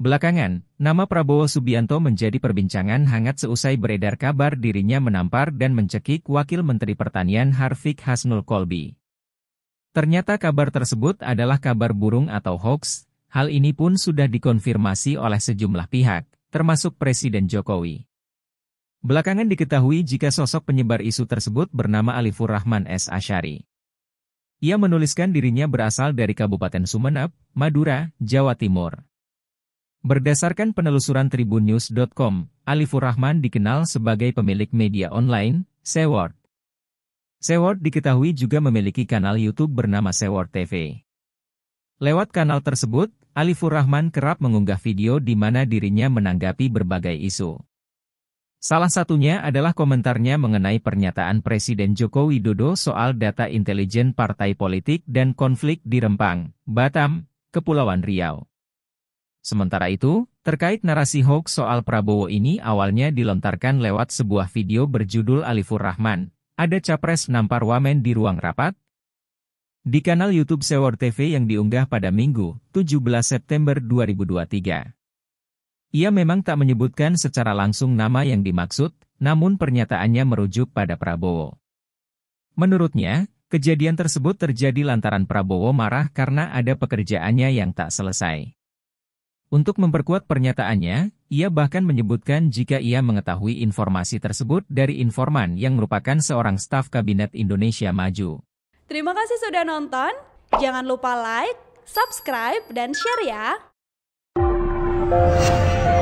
Belakangan, nama Prabowo Subianto menjadi perbincangan hangat seusai beredar kabar dirinya menampar dan mencekik Wakil Menteri Pertanian Harfik Hasnul Kolbi. Ternyata kabar tersebut adalah kabar burung atau hoax, hal ini pun sudah dikonfirmasi oleh sejumlah pihak, termasuk Presiden Jokowi. Belakangan diketahui jika sosok penyebar isu tersebut bernama Alifur Rahman S. Ashari. Ia menuliskan dirinya berasal dari Kabupaten Sumenep, Madura, Jawa Timur. Berdasarkan penelusuran tribunnews.com, Alifur Rahman dikenal sebagai pemilik media online, Seward. Seward diketahui juga memiliki kanal YouTube bernama Seward TV. Lewat kanal tersebut, Alifur Rahman kerap mengunggah video di mana dirinya menanggapi berbagai isu. Salah satunya adalah komentarnya mengenai pernyataan Presiden Joko Widodo soal data intelijen partai politik dan konflik di Rempang, Batam, Kepulauan Riau. Sementara itu, terkait narasi hoax soal Prabowo ini awalnya dilontarkan lewat sebuah video berjudul Alifur Rahman, ada capres nampar wamen di ruang rapat, di kanal YouTube Sewor TV yang diunggah pada Minggu, 17 September 2023. Ia memang tak menyebutkan secara langsung nama yang dimaksud, namun pernyataannya merujuk pada Prabowo. Menurutnya, kejadian tersebut terjadi lantaran Prabowo marah karena ada pekerjaannya yang tak selesai. Untuk memperkuat pernyataannya, ia bahkan menyebutkan jika ia mengetahui informasi tersebut dari informan yang merupakan seorang staf Kabinet Indonesia Maju. Terima kasih sudah nonton. Jangan lupa like, subscribe, dan share ya.